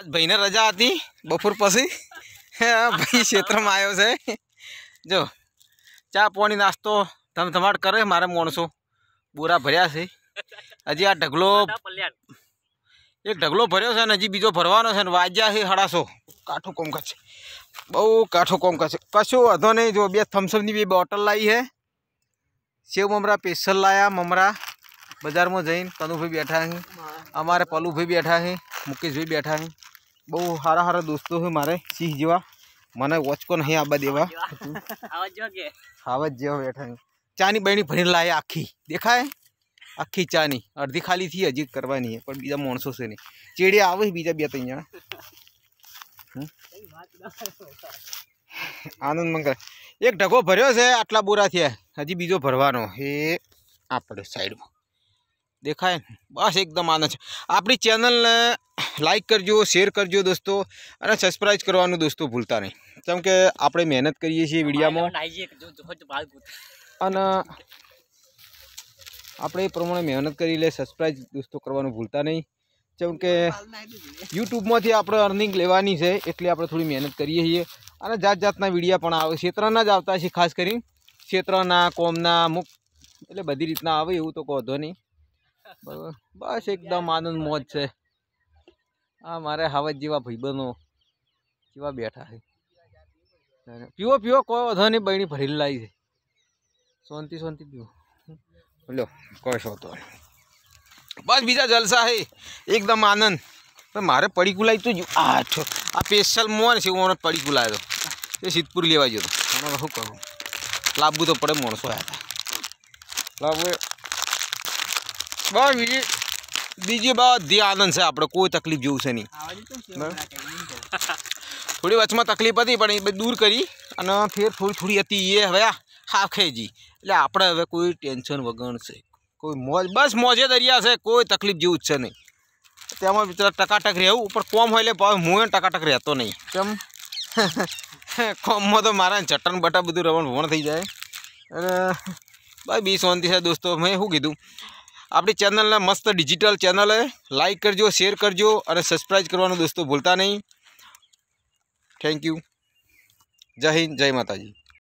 आज बहन रजा आती बफूर पसी भाई क्षेत्र में आयो से जो चा पानी नास्तो धमधमाट करे मारे मोणसो बोरा भरया से हजी आ ढगलो एक ढगलो भरियो से हजी बीजो भरवा से वाजा है हड़ासो काठो कोम कच्छ बहु काठो कोम कच्छ कशो वो नहीं जो बे थम्सअप की बॉटल लाई है सेव ममरा पेसल लाया ममरा बाजार में जाइन तनु भाई बैठा है अमार पलू भाई बैठा है मुकेश भाई बैठा है बहु हरा हरा दोस्तों है मारे सीख जीवा मैंने वॉच को नहीं आवा देवा आवाज जीवा बैठा चानी बहनी भरी लाए आखी देखा है आखी चानी अर्धी खाली थी अजीब करवा नहीं है पर बीजा मोनसो से नहीं चेड़े आवे बीजा बिया तीन जाना आनंद मंगल एक ढगो भरियो से आटला बोरा थे हजी बीजो भरवा आप साइड में देखा है बस एकदम आनंद अपनी चेनल ने લાઇક કરજો શેર કરજો દોસ્તો અને સબસ્ક્રાઈબ કરવાનું દોસ્તો ભૂલતા નહીં કેમ કે આપણે મહેનત કરીએ છીએ વિડીયામાં અને આપણે એ પ્રમાણે મહેનત કરી લે સબસ્ક્રાઈબ દોસ્તો કરવાનું ભૂલતા નહીં જેમ કે યુટ્યુબમાંથી આપણે અર્નિંગ લેવાની છે એટલે આપણે થોડી મહેનત કરીએ છીએ અને જાત જાતના વિડીયા પણ આવે ક્ષેત્રના જ આવતા છે ખાસ કરી ક્ષેત્રના કોમના અમુક એટલે બધી રીતના આવે એવું તો કહો નહીં બરાબર બસ એકદમ આનંદ મોજ છે આ મારે હાવજ જેવા ભાઈબંધો જેવા બેઠા છે પીવો પીવો કોઈ વધો નહીં બહેણી ભરી લાવી છે શાંતિ શાંતિ પીવો લો કોઈ શોધો બસ બીજા જલસા છે એકદમ આનંદ મારે પડી કુલાવી તું આ છો આ સ્પેશિયલ મોન છે હું પડી કુલાવ્યો એ સિદ્ધપુર લેવા ગયો હતો શું કરું લાવવું તો પડે માણસો આવ્યા હતા લાવવું બસ બીજી બીજી બાત ધ્યાનન સે આપડે કોઈ તકલીફ જીવ છે ની આવડી તો છે થોડી વચમાં તકલીફ હતી પણ ઈ દૂર કરી અને ફેર થોડી થોડી હતી ઈ હવે હાખેજી એટલે આપડે હવે કોઈ ટેન્શન વગણ છે કોઈ મોજ બસ મોજે દરિયા છે કોઈ તકલીફ જીવ જ છે નહીં તે અમે મિત્રા ટકાટક રહેવું પણ કોમ હોય લે મોએ ટકાટક રહેતો નહીં કેમ કોમ મો તો મારા જટણ બટા બધું રવણ ભવણ થઈ જાય અને બાય બી શાંતિ છે દોસ્તો મે હું કીધું अपनी चैनल ने मस्त डिजिटल चैनल है लाइक करजो शेर करजो और सब्सक्राइब करने दोस्तों भूलता नहीं थैंक यू जय हिंद जय माता जी